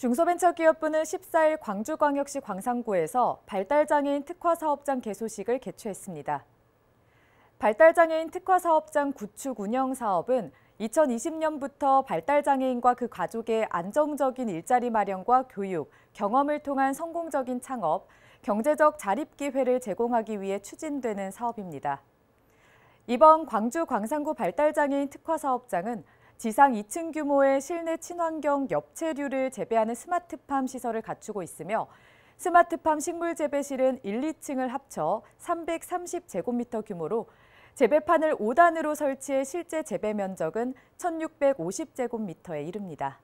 중소벤처기업부는 14일 광주광역시 광산구에서 발달장애인 특화사업장 개소식을 개최했습니다. 발달장애인 특화사업장 구축 운영 사업은 2020년부터 발달장애인과 그 가족의 안정적인 일자리 마련과 교육, 경험을 통한 성공적인 창업, 경제적 자립기회를 제공하기 위해 추진되는 사업입니다. 이번 광주 광산구 발달장애인 특화사업장은 지상 2층 규모의 실내 친환경 엽체류를 재배하는 스마트팜 시설을 갖추고 있으며 스마트팜 식물 재배실은 1, 2층을 합쳐 330제곱미터 규모로 재배판을 5단으로 설치해 실제 재배 면적은 1650제곱미터에 이릅니다.